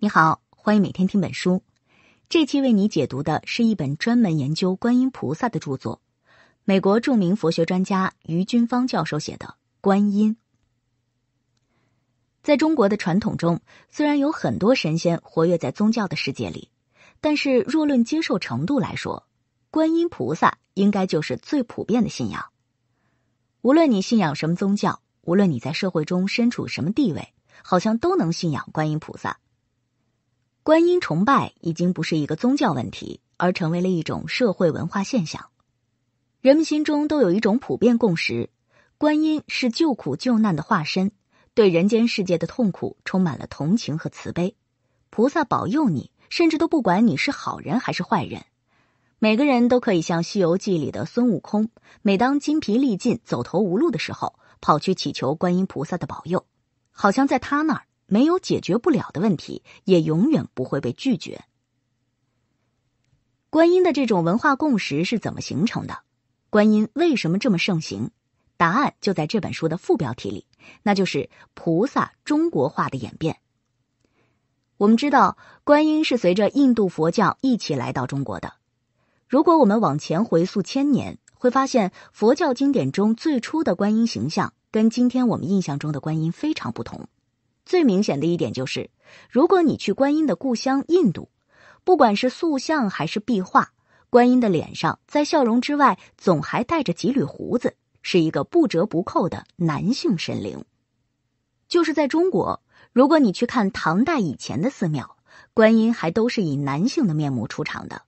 你好，欢迎每天听本书。这期为你解读的是一本专门研究观音菩萨的著作，美国著名佛学专家于军芳教授写的《观音》。在中国的传统中，虽然有很多神仙活跃在宗教的世界里，但是若论接受程度来说，观音菩萨应该就是最普遍的信仰。无论你信仰什么宗教，无论你在社会中身处什么地位，好像都能信仰观音菩萨。观音崇拜已经不是一个宗教问题，而成为了一种社会文化现象。人们心中都有一种普遍共识：观音是救苦救难的化身，对人间世界的痛苦充满了同情和慈悲。菩萨保佑你，甚至都不管你是好人还是坏人。每个人都可以像《西游记》里的孙悟空，每当筋疲力尽、走投无路的时候，跑去祈求观音菩萨的保佑，好像在他那儿。没有解决不了的问题，也永远不会被拒绝。观音的这种文化共识是怎么形成的？观音为什么这么盛行？答案就在这本书的副标题里，那就是“菩萨中国化的演变”。我们知道，观音是随着印度佛教一起来到中国的。如果我们往前回溯千年，会发现佛教经典中最初的观音形象，跟今天我们印象中的观音非常不同。最明显的一点就是，如果你去观音的故乡印度，不管是塑像还是壁画，观音的脸上在笑容之外，总还带着几缕胡子，是一个不折不扣的男性神灵。就是在中国，如果你去看唐代以前的寺庙，观音还都是以男性的面目出场的。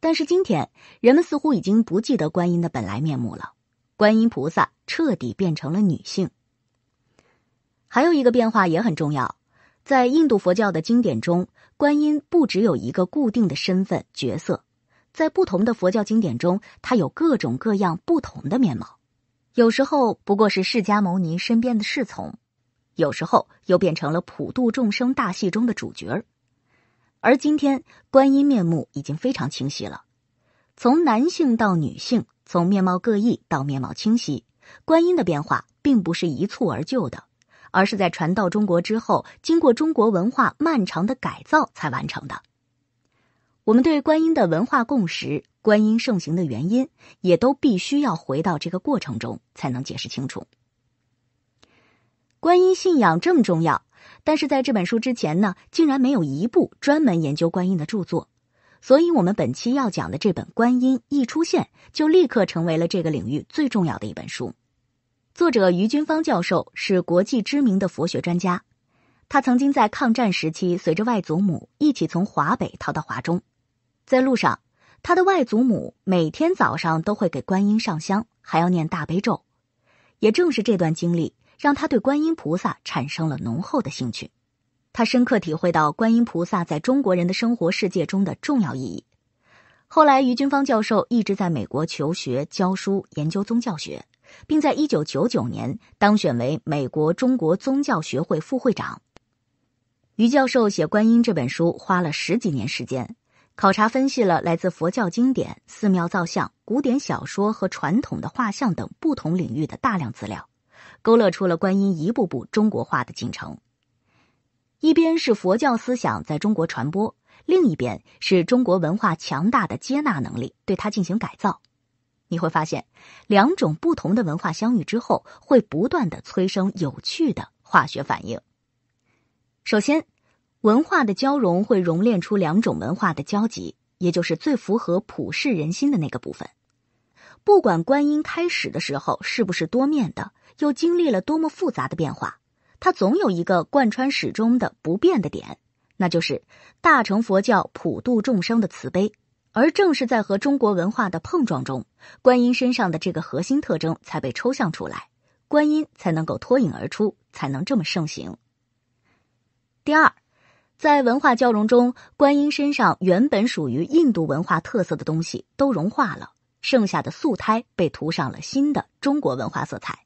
但是今天，人们似乎已经不记得观音的本来面目了，观音菩萨彻底变成了女性。还有一个变化也很重要，在印度佛教的经典中，观音不只有一个固定的身份角色，在不同的佛教经典中，它有各种各样不同的面貌，有时候不过是释迦牟尼身边的侍从，有时候又变成了普度众生大戏中的主角儿。而今天，观音面目已经非常清晰了，从男性到女性，从面貌各异到面貌清晰，观音的变化并不是一蹴而就的。而是在传到中国之后，经过中国文化漫长的改造才完成的。我们对观音的文化共识、观音盛行的原因，也都必须要回到这个过程中才能解释清楚。观音信仰这么重要，但是在这本书之前呢，竟然没有一部专门研究观音的著作，所以我们本期要讲的这本《观音》，一出现就立刻成为了这个领域最重要的一本书。作者于军芳教授是国际知名的佛学专家，他曾经在抗战时期随着外祖母一起从华北逃到华中，在路上，他的外祖母每天早上都会给观音上香，还要念大悲咒。也正是这段经历，让他对观音菩萨产生了浓厚的兴趣。他深刻体会到观音菩萨在中国人的生活世界中的重要意义。后来，于军芳教授一直在美国求学、教书、研究宗教学。并在一九九九年当选为美国中国宗教学会副会长。于教授写《观音》这本书花了十几年时间，考察分析了来自佛教经典、寺庙造像、古典小说和传统的画像等不同领域的大量资料，勾勒出了观音一步步中国化的进程。一边是佛教思想在中国传播，另一边是中国文化强大的接纳能力，对它进行改造。你会发现，两种不同的文化相遇之后，会不断的催生有趣的化学反应。首先，文化的交融会熔炼出两种文化的交集，也就是最符合普世人心的那个部分。不管观音开始的时候是不是多面的，又经历了多么复杂的变化，它总有一个贯穿始终的不变的点，那就是大乘佛教普度众生的慈悲。而正是在和中国文化的碰撞中，观音身上的这个核心特征才被抽象出来，观音才能够脱颖而出，才能这么盛行。第二，在文化交融中，观音身上原本属于印度文化特色的东西都融化了，剩下的素胎被涂上了新的中国文化色彩。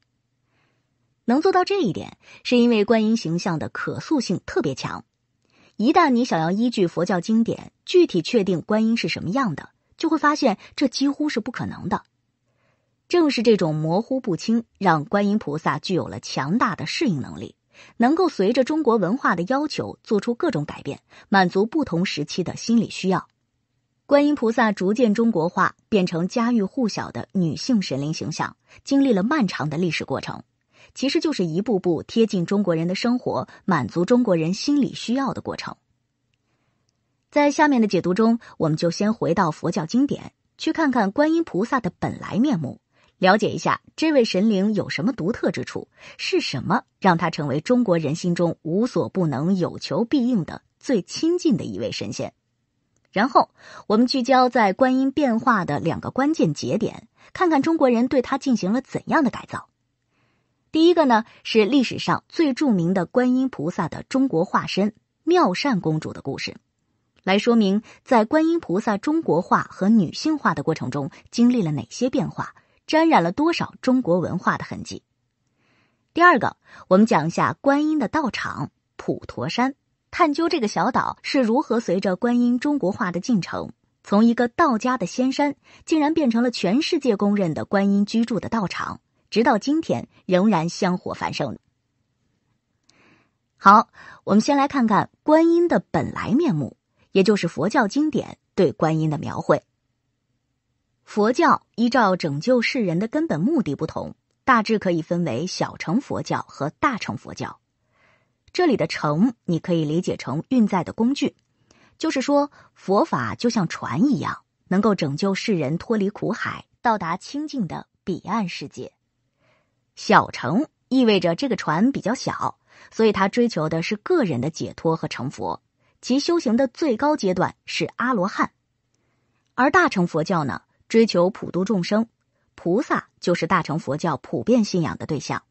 能做到这一点，是因为观音形象的可塑性特别强。一旦你想要依据佛教经典具体确定观音是什么样的，就会发现这几乎是不可能的。正是这种模糊不清，让观音菩萨具有了强大的适应能力，能够随着中国文化的要求做出各种改变，满足不同时期的心理需要。观音菩萨逐渐中国化，变成家喻户晓的女性神灵形象，经历了漫长的历史过程。其实就是一步步贴近中国人的生活，满足中国人心理需要的过程。在下面的解读中，我们就先回到佛教经典，去看看观音菩萨的本来面目，了解一下这位神灵有什么独特之处，是什么让他成为中国人心中无所不能、有求必应的最亲近的一位神仙。然后，我们聚焦在观音变化的两个关键节点，看看中国人对他进行了怎样的改造。第一个呢是历史上最著名的观音菩萨的中国化身妙善公主的故事，来说明在观音菩萨中国化和女性化的过程中经历了哪些变化，沾染了多少中国文化的痕迹。第二个，我们讲一下观音的道场普陀山，探究这个小岛是如何随着观音中国化的进程，从一个道家的仙山，竟然变成了全世界公认的观音居住的道场。直到今天仍然香火繁盛。好，我们先来看看观音的本来面目，也就是佛教经典对观音的描绘。佛教依照拯救世人的根本目的不同，大致可以分为小乘佛教和大乘佛教。这里的“乘”你可以理解成运载的工具，就是说佛法就像船一样，能够拯救世人脱离苦海，到达清净的彼岸世界。小乘意味着这个船比较小，所以他追求的是个人的解脱和成佛，其修行的最高阶段是阿罗汉。而大乘佛教呢，追求普度众生，菩萨就是大乘佛教普遍信仰的对象。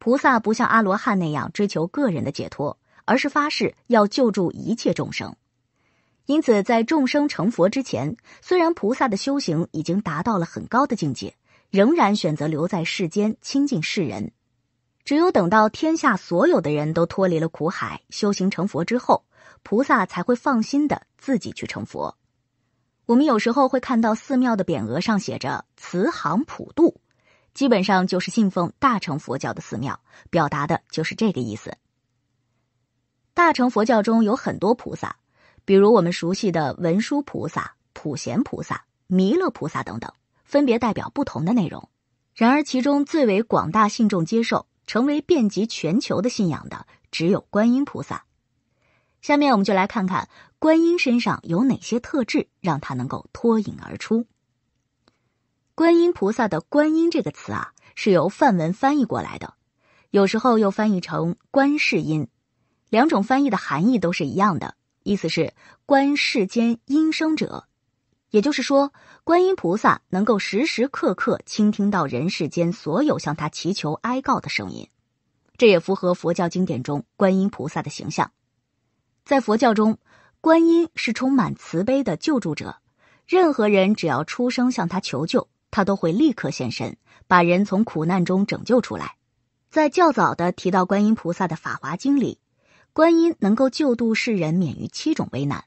菩萨不像阿罗汉那样追求个人的解脱，而是发誓要救助一切众生。因此，在众生成佛之前，虽然菩萨的修行已经达到了很高的境界。仍然选择留在世间亲近世人，只有等到天下所有的人都脱离了苦海，修行成佛之后，菩萨才会放心的自己去成佛。我们有时候会看到寺庙的匾额上写着“慈航普渡”，基本上就是信奉大乘佛教的寺庙，表达的就是这个意思。大乘佛教中有很多菩萨，比如我们熟悉的文殊菩萨、普贤菩萨、弥勒菩萨等等。分别代表不同的内容，然而其中最为广大信众接受、成为遍及全球的信仰的，只有观音菩萨。下面我们就来看看观音身上有哪些特质，让他能够脱颖而出。观音菩萨的“观音”这个词啊，是由梵文翻译过来的，有时候又翻译成“观世音”，两种翻译的含义都是一样的，意思是“观世间音声者”。也就是说，观音菩萨能够时时刻刻倾听到人世间所有向他祈求哀告的声音，这也符合佛教经典中观音菩萨的形象。在佛教中，观音是充满慈悲的救助者，任何人只要出声向他求救，他都会立刻现身，把人从苦难中拯救出来。在较早的提到观音菩萨的《法华经》里，观音能够救度世人免于七种危难，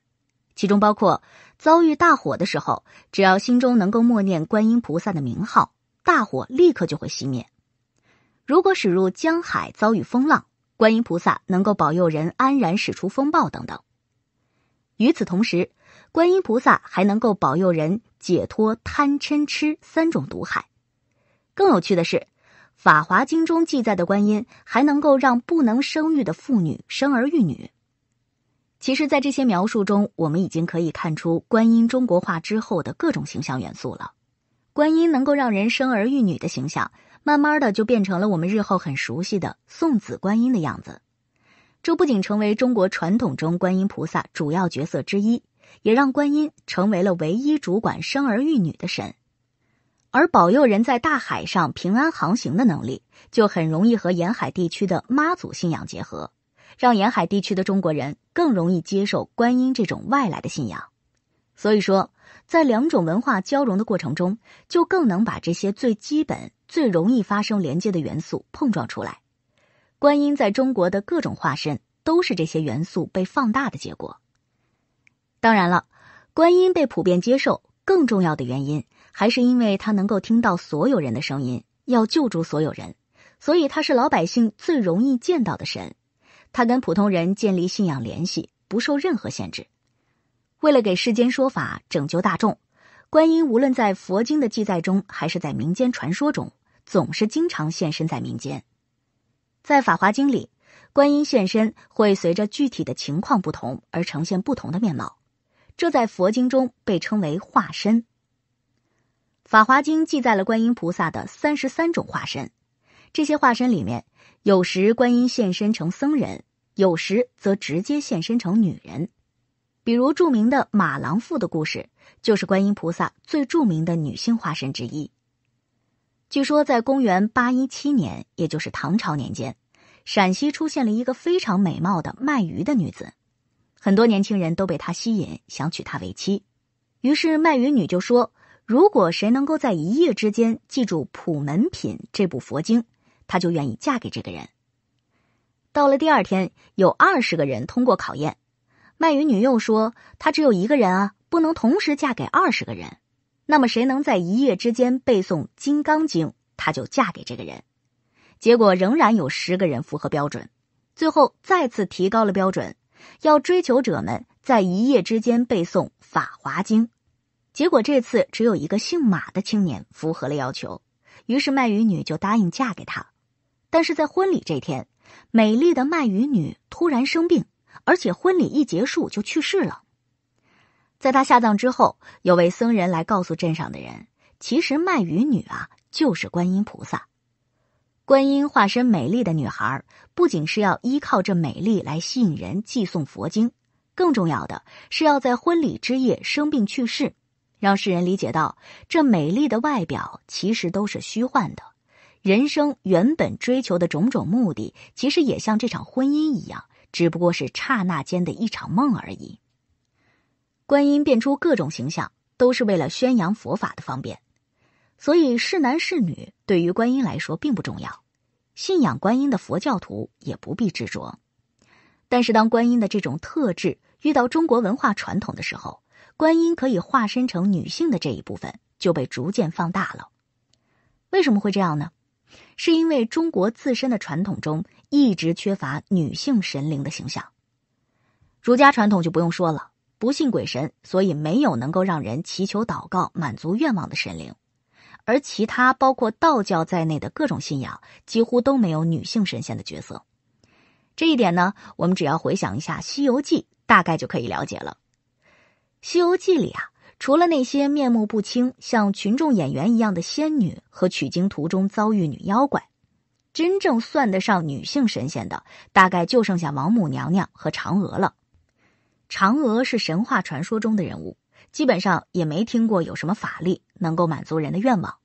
其中包括。遭遇大火的时候，只要心中能够默念观音菩萨的名号，大火立刻就会熄灭。如果驶入江海遭遇风浪，观音菩萨能够保佑人安然驶出风暴等等。与此同时，观音菩萨还能够保佑人解脱贪嗔痴三种毒害。更有趣的是，《法华经》中记载的观音还能够让不能生育的妇女生儿育女。其实，在这些描述中，我们已经可以看出观音中国化之后的各种形象元素了。观音能够让人生儿育女的形象，慢慢的就变成了我们日后很熟悉的送子观音的样子。这不仅成为中国传统中观音菩萨主要角色之一，也让观音成为了唯一主管生儿育女的神。而保佑人在大海上平安航行的能力，就很容易和沿海地区的妈祖信仰结合。让沿海地区的中国人更容易接受观音这种外来的信仰，所以说，在两种文化交融的过程中，就更能把这些最基本、最容易发生连接的元素碰撞出来。观音在中国的各种化身都是这些元素被放大的结果。当然了，观音被普遍接受更重要的原因还是因为它能够听到所有人的声音，要救助所有人，所以它是老百姓最容易见到的神。他跟普通人建立信仰联系，不受任何限制。为了给世间说法、拯救大众，观音无论在佛经的记载中，还是在民间传说中，总是经常现身在民间。在《法华经》里，观音现身会随着具体的情况不同而呈现不同的面貌，这在佛经中被称为化身。《法华经》记载了观音菩萨的三十三种化身，这些化身里面。有时观音现身成僧人，有时则直接现身成女人，比如著名的马郎妇的故事，就是观音菩萨最著名的女性化身之一。据说在公元八一七年，也就是唐朝年间，陕西出现了一个非常美貌的卖鱼的女子，很多年轻人都被她吸引，想娶她为妻。于是卖鱼女就说：“如果谁能够在一夜之间记住《普门品》这部佛经。”她就愿意嫁给这个人。到了第二天，有二十个人通过考验。卖鱼女又说：“她只有一个人啊，不能同时嫁给二十个人。那么谁能在一夜之间背诵《金刚经》，她就嫁给这个人。”结果仍然有十个人符合标准。最后再次提高了标准，要追求者们在一夜之间背诵《法华经》。结果这次只有一个姓马的青年符合了要求，于是卖鱼女就答应嫁给他。但是在婚礼这天，美丽的卖鱼女突然生病，而且婚礼一结束就去世了。在她下葬之后，有位僧人来告诉镇上的人，其实卖鱼女啊就是观音菩萨。观音化身美丽的女孩，不仅是要依靠这美丽来吸引人寄送佛经，更重要的是要在婚礼之夜生病去世，让世人理解到这美丽的外表其实都是虚幻的。人生原本追求的种种目的，其实也像这场婚姻一样，只不过是刹那间的一场梦而已。观音变出各种形象，都是为了宣扬佛法的方便，所以是男是女，对于观音来说并不重要。信仰观音的佛教徒也不必执着。但是，当观音的这种特质遇到中国文化传统的时候，观音可以化身成女性的这一部分就被逐渐放大了。为什么会这样呢？是因为中国自身的传统中一直缺乏女性神灵的形象，儒家传统就不用说了，不信鬼神，所以没有能够让人祈求祷告满足愿望的神灵，而其他包括道教在内的各种信仰几乎都没有女性神仙的角色。这一点呢，我们只要回想一下《西游记》，大概就可以了解了。《西游记》里啊。除了那些面目不清、像群众演员一样的仙女和取经途中遭遇女妖怪，真正算得上女性神仙的，大概就剩下王母娘娘和嫦娥了。嫦娥是神话传说中的人物，基本上也没听过有什么法力能够满足人的愿望。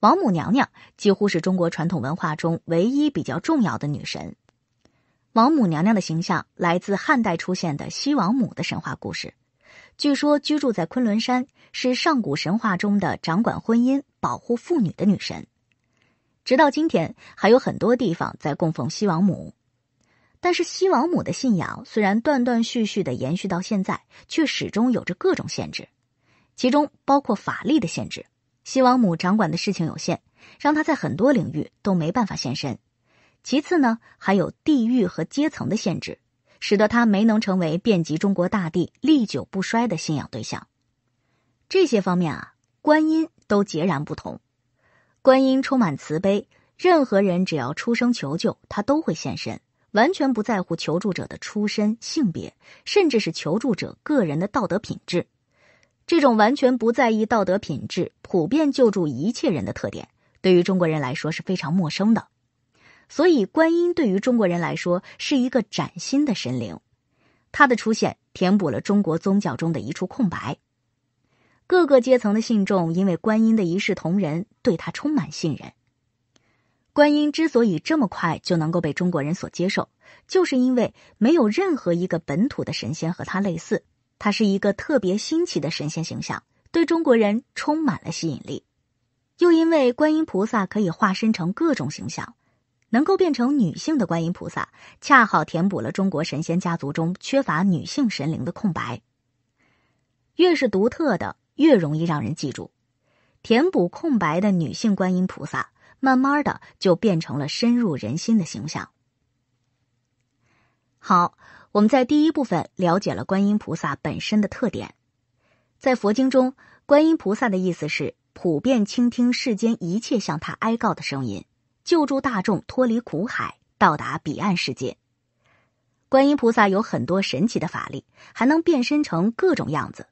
王母娘娘几乎是中国传统文化中唯一比较重要的女神。王母娘娘的形象来自汉代出现的西王母的神话故事。据说居住在昆仑山是上古神话中的掌管婚姻、保护妇女的女神，直到今天还有很多地方在供奉西王母。但是西王母的信仰虽然断断续续的延续到现在，却始终有着各种限制，其中包括法力的限制。西王母掌管的事情有限，让她在很多领域都没办法现身。其次呢，还有地域和阶层的限制。使得他没能成为遍及中国大地、历久不衰的信仰对象。这些方面啊，观音都截然不同。观音充满慈悲，任何人只要出声求救，他都会现身，完全不在乎求助者的出身、性别，甚至是求助者个人的道德品质。这种完全不在意道德品质、普遍救助一切人的特点，对于中国人来说是非常陌生的。所以，观音对于中国人来说是一个崭新的神灵，他的出现填补了中国宗教中的一处空白。各个阶层的信众因为观音的一视同仁，对他充满信任。观音之所以这么快就能够被中国人所接受，就是因为没有任何一个本土的神仙和他类似，他是一个特别新奇的神仙形象，对中国人充满了吸引力。又因为观音菩萨可以化身成各种形象。能够变成女性的观音菩萨，恰好填补了中国神仙家族中缺乏女性神灵的空白。越是独特的，越容易让人记住。填补空白的女性观音菩萨，慢慢的就变成了深入人心的形象。好，我们在第一部分了解了观音菩萨本身的特点。在佛经中，观音菩萨的意思是普遍倾听世间一切向他哀告的声音。救助大众脱离苦海，到达彼岸世界。观音菩萨有很多神奇的法力，还能变身成各种样子，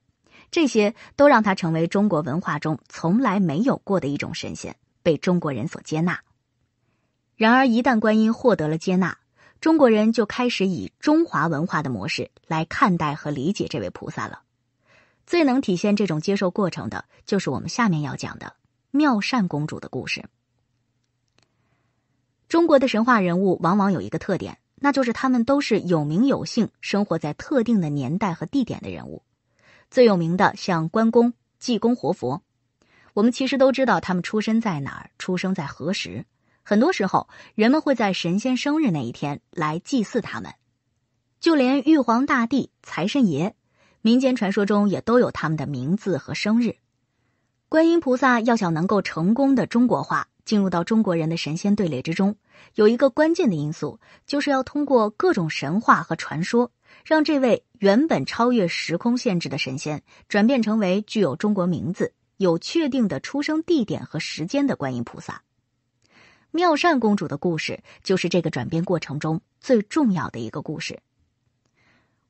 这些都让他成为中国文化中从来没有过的一种神仙，被中国人所接纳。然而，一旦观音获得了接纳，中国人就开始以中华文化的模式来看待和理解这位菩萨了。最能体现这种接受过程的，就是我们下面要讲的妙善公主的故事。中国的神话人物往往有一个特点，那就是他们都是有名有姓、生活在特定的年代和地点的人物。最有名的像关公、济公、活佛，我们其实都知道他们出身在哪儿、出生在何时。很多时候，人们会在神仙生日那一天来祭祀他们。就连玉皇大帝、财神爷，民间传说中也都有他们的名字和生日。观音菩萨要想能够成功的中国化。进入到中国人的神仙队列之中，有一个关键的因素，就是要通过各种神话和传说，让这位原本超越时空限制的神仙，转变成为具有中国名字、有确定的出生地点和时间的观音菩萨。妙善公主的故事，就是这个转变过程中最重要的一个故事。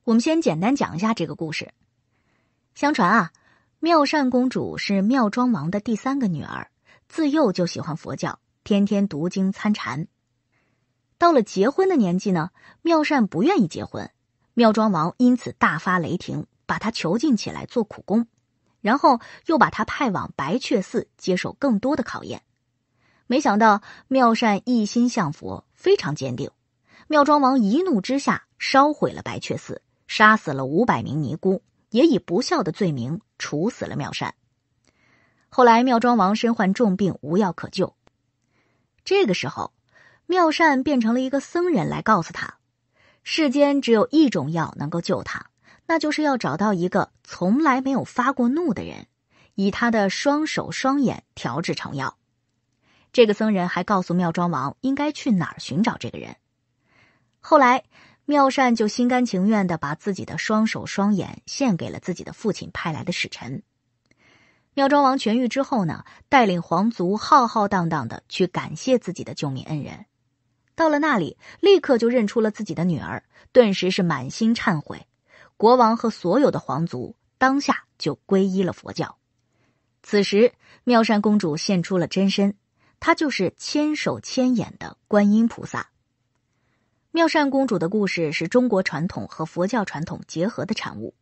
我们先简单讲一下这个故事。相传啊，妙善公主是妙庄王的第三个女儿。自幼就喜欢佛教，天天读经参禅。到了结婚的年纪呢，妙善不愿意结婚，妙庄王因此大发雷霆，把他囚禁起来做苦工，然后又把他派往白雀寺接受更多的考验。没想到妙善一心向佛，非常坚定。妙庄王一怒之下，烧毁了白雀寺，杀死了五百名尼姑，也以不孝的罪名处死了妙善。后来，妙庄王身患重病，无药可救。这个时候，妙善变成了一个僧人来告诉他：世间只有一种药能够救他，那就是要找到一个从来没有发过怒的人，以他的双手双眼调制成药。这个僧人还告诉妙庄王应该去哪儿寻找这个人。后来，妙善就心甘情愿的把自己的双手双眼献给了自己的父亲派来的使臣。妙庄王痊愈之后呢，带领皇族浩浩荡荡的去感谢自己的救命恩人。到了那里，立刻就认出了自己的女儿，顿时是满心忏悔。国王和所有的皇族当下就皈依了佛教。此时，妙善公主现出了真身，她就是千手千眼的观音菩萨。妙善公主的故事是中国传统和佛教传统结合的产物。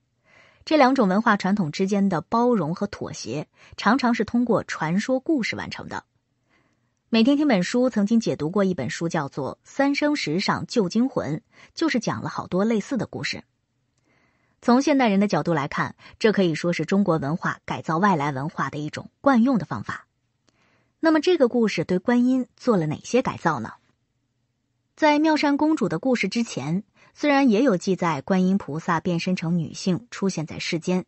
这两种文化传统之间的包容和妥协，常常是通过传说故事完成的。每天听本书曾经解读过一本书，叫做《三生石上旧精魂》，就是讲了好多类似的故事。从现代人的角度来看，这可以说是中国文化改造外来文化的一种惯用的方法。那么，这个故事对观音做了哪些改造呢？在妙善公主的故事之前。虽然也有记载观音菩萨变身成女性出现在世间，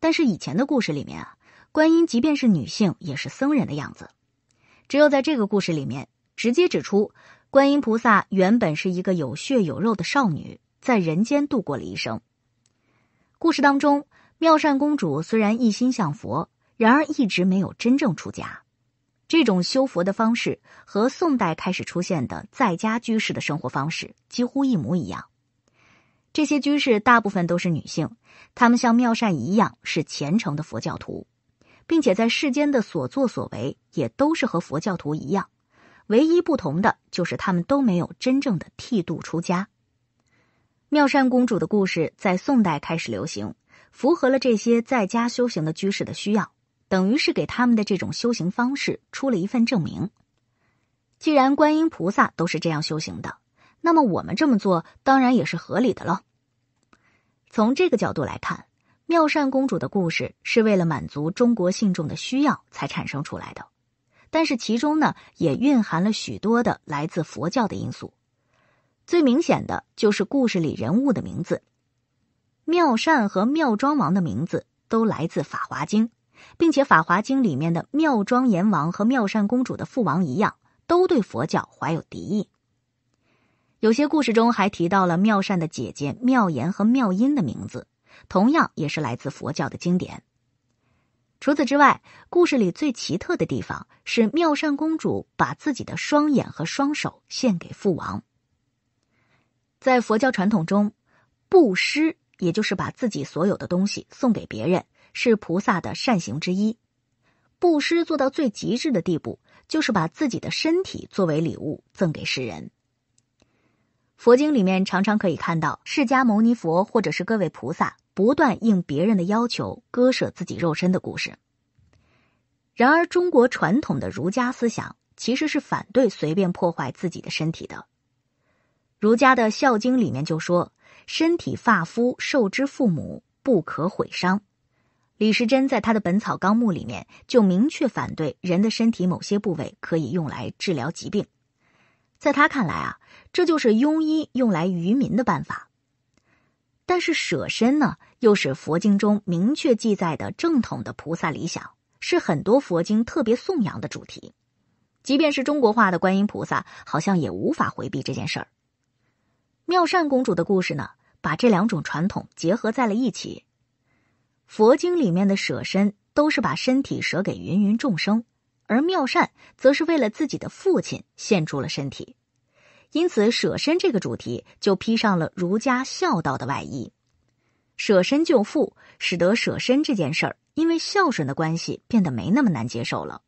但是以前的故事里面啊，观音即便是女性也是僧人的样子。只有在这个故事里面，直接指出观音菩萨原本是一个有血有肉的少女，在人间度过了一生。故事当中，妙善公主虽然一心向佛，然而一直没有真正出家。这种修佛的方式和宋代开始出现的在家居士的生活方式几乎一模一样。这些居士大部分都是女性，她们像妙善一样是虔诚的佛教徒，并且在世间的所作所为也都是和佛教徒一样，唯一不同的就是她们都没有真正的剃度出家。妙善公主的故事在宋代开始流行，符合了这些在家修行的居士的需要，等于是给他们的这种修行方式出了一份证明。既然观音菩萨都是这样修行的。那么我们这么做当然也是合理的了。从这个角度来看，妙善公主的故事是为了满足中国信众的需要才产生出来的，但是其中呢也蕴含了许多的来自佛教的因素。最明显的就是故事里人物的名字，妙善和妙庄王的名字都来自《法华经》，并且《法华经》里面的妙庄阎王和妙善公主的父王一样，都对佛教怀有敌意。有些故事中还提到了妙善的姐姐妙言和妙音的名字，同样也是来自佛教的经典。除此之外，故事里最奇特的地方是妙善公主把自己的双眼和双手献给父王。在佛教传统中，布施也就是把自己所有的东西送给别人，是菩萨的善行之一。布施做到最极致的地步，就是把自己的身体作为礼物赠给世人。佛经里面常常可以看到释迦牟尼佛或者是各位菩萨不断应别人的要求割舍自己肉身的故事。然而，中国传统的儒家思想其实是反对随便破坏自己的身体的。儒家的《孝经》里面就说：“身体发肤，受之父母，不可毁伤。”李时珍在他的《本草纲目》里面就明确反对人的身体某些部位可以用来治疗疾病。在他看来啊，这就是庸医用来愚民的办法。但是舍身呢，又是佛经中明确记载的正统的菩萨理想，是很多佛经特别颂扬的主题。即便是中国化的观音菩萨，好像也无法回避这件事儿。妙善公主的故事呢，把这两种传统结合在了一起。佛经里面的舍身，都是把身体舍给芸芸众生。而妙善则是为了自己的父亲献出了身体，因此舍身这个主题就披上了儒家孝道的外衣。舍身救父，使得舍身这件事儿因为孝顺的关系变得没那么难接受了。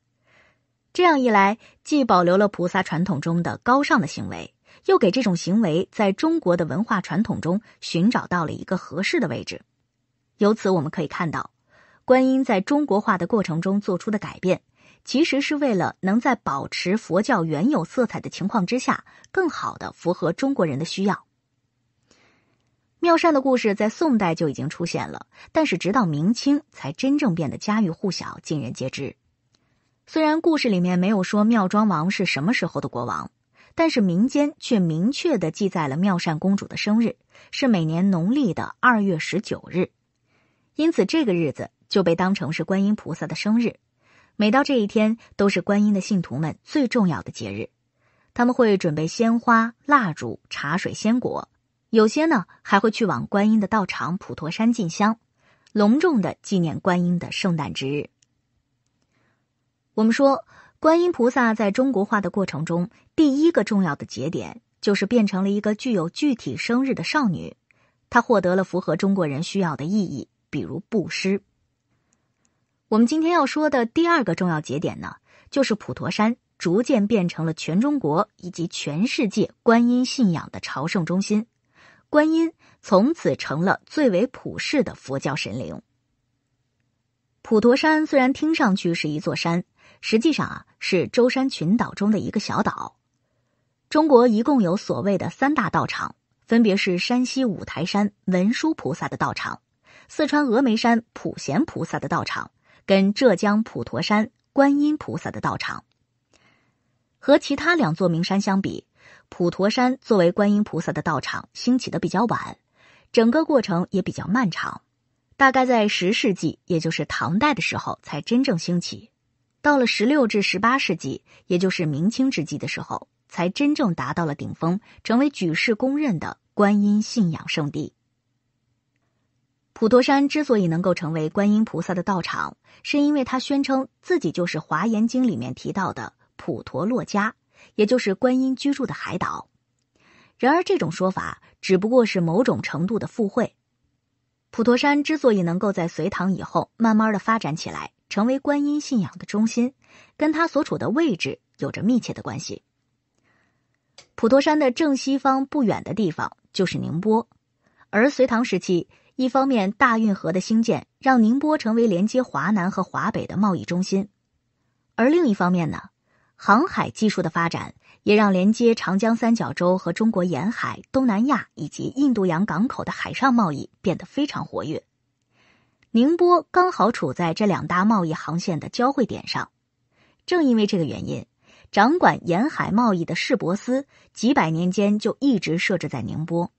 这样一来，既保留了菩萨传统中的高尚的行为，又给这种行为在中国的文化传统中寻找到了一个合适的位置。由此我们可以看到，观音在中国化的过程中做出的改变。其实是为了能在保持佛教原有色彩的情况之下，更好的符合中国人的需要。妙善的故事在宋代就已经出现了，但是直到明清才真正变得家喻户晓、尽人皆知。虽然故事里面没有说妙庄王是什么时候的国王，但是民间却明确的记载了妙善公主的生日是每年农历的二月十九日，因此这个日子就被当成是观音菩萨的生日。每到这一天，都是观音的信徒们最重要的节日，他们会准备鲜花、蜡烛、茶水、鲜果，有些呢还会去往观音的道场普陀山进香，隆重的纪念观音的圣诞之日。我们说，观音菩萨在中国化的过程中，第一个重要的节点就是变成了一个具有具体生日的少女，她获得了符合中国人需要的意义，比如布施。我们今天要说的第二个重要节点呢，就是普陀山逐渐变成了全中国以及全世界观音信仰的朝圣中心，观音从此成了最为普世的佛教神灵。普陀山虽然听上去是一座山，实际上啊是舟山群岛中的一个小岛。中国一共有所谓的三大道场，分别是山西五台山文殊菩萨的道场，四川峨眉山普贤菩萨的道场。跟浙江普陀山观音菩萨的道场，和其他两座名山相比，普陀山作为观音菩萨的道场兴起的比较晚，整个过程也比较漫长，大概在十世纪，也就是唐代的时候才真正兴起；到了十六至十八世纪，也就是明清之际的时候，才真正达到了顶峰，成为举世公认的观音信仰圣地。普陀山之所以能够成为观音菩萨的道场，是因为他宣称自己就是《华严经》里面提到的普陀洛迦，也就是观音居住的海岛。然而，这种说法只不过是某种程度的附会。普陀山之所以能够在隋唐以后慢慢的发展起来，成为观音信仰的中心，跟他所处的位置有着密切的关系。普陀山的正西方不远的地方就是宁波，而隋唐时期。一方面，大运河的兴建让宁波成为连接华南和华北的贸易中心；而另一方面呢，航海技术的发展也让连接长江三角洲和中国沿海、东南亚以及印度洋港口的海上贸易变得非常活跃。宁波刚好处在这两大贸易航线的交汇点上，正因为这个原因，掌管沿海贸易的市舶司几百年间就一直设置在宁波。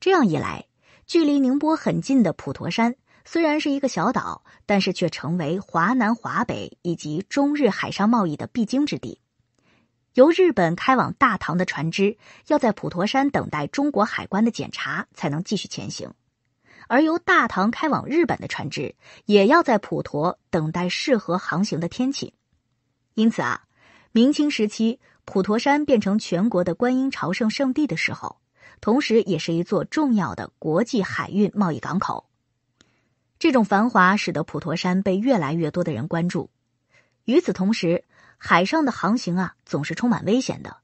这样一来，距离宁波很近的普陀山，虽然是一个小岛，但是却成为华南、华北以及中日海上贸易的必经之地。由日本开往大唐的船只，要在普陀山等待中国海关的检查，才能继续前行；而由大唐开往日本的船只，也要在普陀等待适合航行的天气。因此啊，明清时期，普陀山变成全国的观音朝圣圣地的时候。同时，也是一座重要的国际海运贸易港口。这种繁华使得普陀山被越来越多的人关注。与此同时，海上的航行啊，总是充满危险的。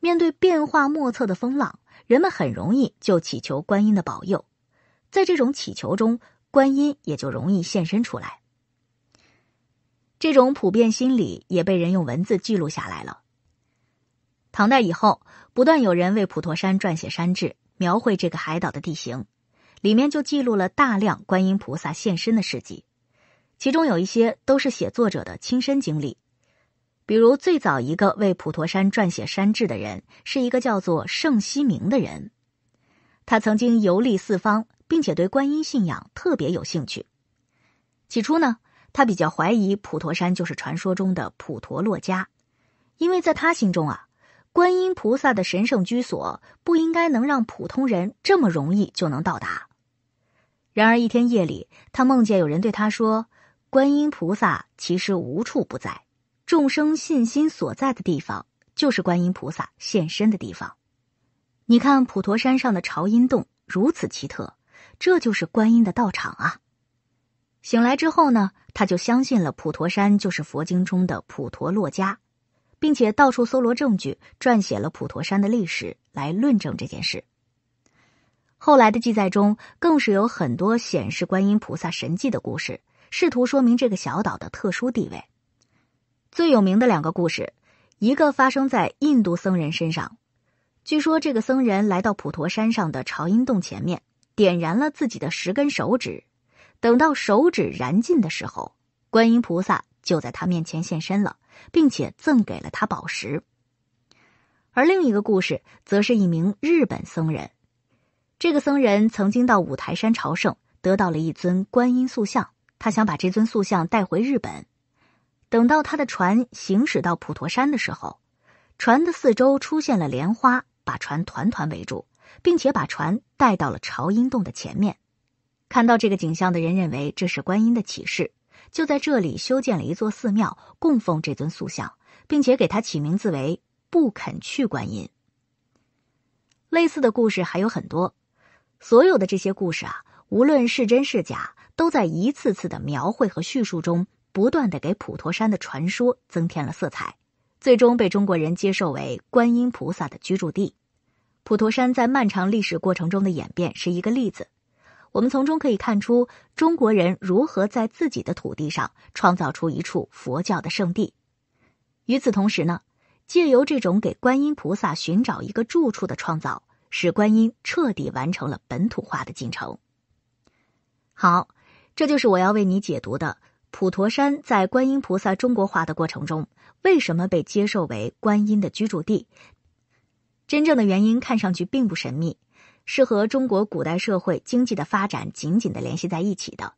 面对变化莫测的风浪，人们很容易就祈求观音的保佑。在这种祈求中，观音也就容易现身出来。这种普遍心理也被人用文字记录下来了。唐代以后，不断有人为普陀山撰写山志，描绘这个海岛的地形，里面就记录了大量观音菩萨现身的事迹，其中有一些都是写作者的亲身经历。比如最早一个为普陀山撰写山志的人，是一个叫做盛希明的人，他曾经游历四方，并且对观音信仰特别有兴趣。起初呢，他比较怀疑普陀山就是传说中的普陀洛迦，因为在他心中啊。观音菩萨的神圣居所不应该能让普通人这么容易就能到达。然而一天夜里，他梦见有人对他说：“观音菩萨其实无处不在，众生信心所在的地方就是观音菩萨现身的地方。你看普陀山上的朝音洞如此奇特，这就是观音的道场啊！”醒来之后呢，他就相信了普陀山就是佛经中的普陀洛迦。并且到处搜罗证据，撰写了普陀山的历史来论证这件事。后来的记载中，更是有很多显示观音菩萨神迹的故事，试图说明这个小岛的特殊地位。最有名的两个故事，一个发生在印度僧人身上。据说这个僧人来到普陀山上的朝音洞前面，点燃了自己的十根手指，等到手指燃尽的时候，观音菩萨。就在他面前现身了，并且赠给了他宝石。而另一个故事，则是一名日本僧人。这个僧人曾经到五台山朝圣，得到了一尊观音塑像。他想把这尊塑像带回日本。等到他的船行驶到普陀山的时候，船的四周出现了莲花，把船团团围住，并且把船带到了朝音洞的前面。看到这个景象的人认为这是观音的启示。就在这里修建了一座寺庙，供奉这尊塑像，并且给他起名字为“不肯去观音”。类似的故事还有很多，所有的这些故事啊，无论是真是假，都在一次次的描绘和叙述中，不断的给普陀山的传说增添了色彩，最终被中国人接受为观音菩萨的居住地。普陀山在漫长历史过程中的演变是一个例子。我们从中可以看出中国人如何在自己的土地上创造出一处佛教的圣地。与此同时呢，借由这种给观音菩萨寻找一个住处的创造，使观音彻底完成了本土化的进程。好，这就是我要为你解读的普陀山在观音菩萨中国化的过程中为什么被接受为观音的居住地。真正的原因看上去并不神秘。是和中国古代社会经济的发展紧紧的联系在一起的。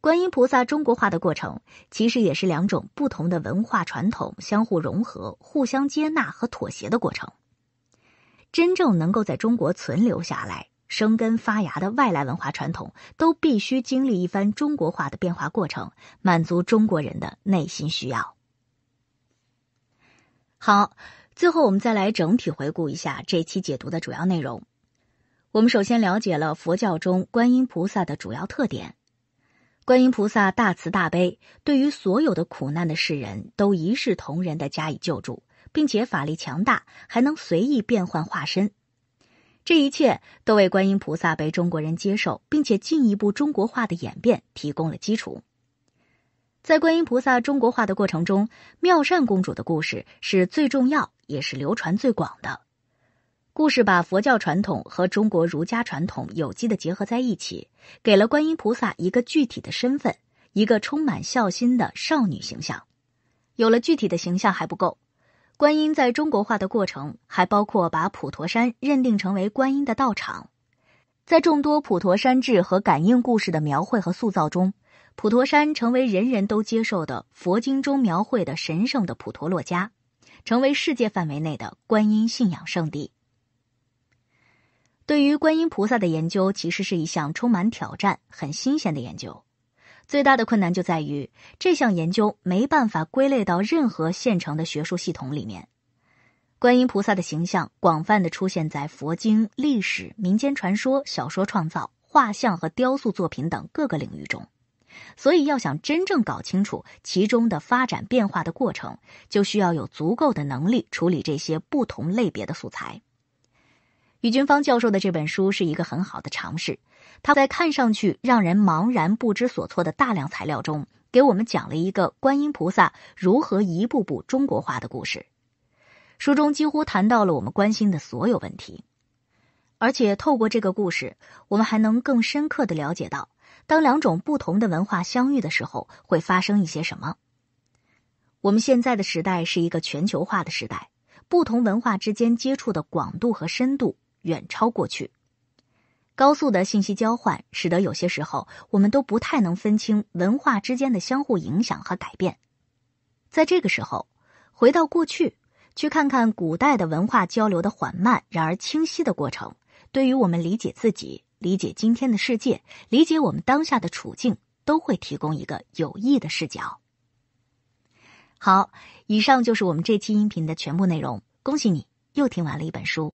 观音菩萨中国化的过程，其实也是两种不同的文化传统相互融合、互相接纳和妥协的过程。真正能够在中国存留下来、生根发芽的外来文化传统，都必须经历一番中国化的变化过程，满足中国人的内心需要。好，最后我们再来整体回顾一下这期解读的主要内容。我们首先了解了佛教中观音菩萨的主要特点：观音菩萨大慈大悲，对于所有的苦难的世人都一视同仁的加以救助，并且法力强大，还能随意变换化身。这一切都为观音菩萨被中国人接受，并且进一步中国化的演变提供了基础。在观音菩萨中国化的过程中，妙善公主的故事是最重要，也是流传最广的。故事把佛教传统和中国儒家传统有机的结合在一起，给了观音菩萨一个具体的身份，一个充满孝心的少女形象。有了具体的形象还不够，观音在中国化的过程还包括把普陀山认定成为观音的道场。在众多普陀山志和感应故事的描绘和塑造中，普陀山成为人人都接受的佛经中描绘的神圣的普陀洛迦，成为世界范围内的观音信仰圣地。对于观音菩萨的研究，其实是一项充满挑战、很新鲜的研究。最大的困难就在于，这项研究没办法归类到任何现成的学术系统里面。观音菩萨的形象广泛的出现在佛经、历史、民间传说、小说创造、画像和雕塑作品等各个领域中，所以要想真正搞清楚其中的发展变化的过程，就需要有足够的能力处理这些不同类别的素材。于军芳教授的这本书是一个很好的尝试，他在看上去让人茫然不知所措的大量材料中，给我们讲了一个观音菩萨如何一步步中国化的故事。书中几乎谈到了我们关心的所有问题，而且透过这个故事，我们还能更深刻的了解到，当两种不同的文化相遇的时候会发生一些什么。我们现在的时代是一个全球化的时代，不同文化之间接触的广度和深度。远超过去，高速的信息交换使得有些时候我们都不太能分清文化之间的相互影响和改变。在这个时候，回到过去，去看看古代的文化交流的缓慢然而清晰的过程，对于我们理解自己、理解今天的世界、理解我们当下的处境，都会提供一个有益的视角。好，以上就是我们这期音频的全部内容。恭喜你又听完了一本书。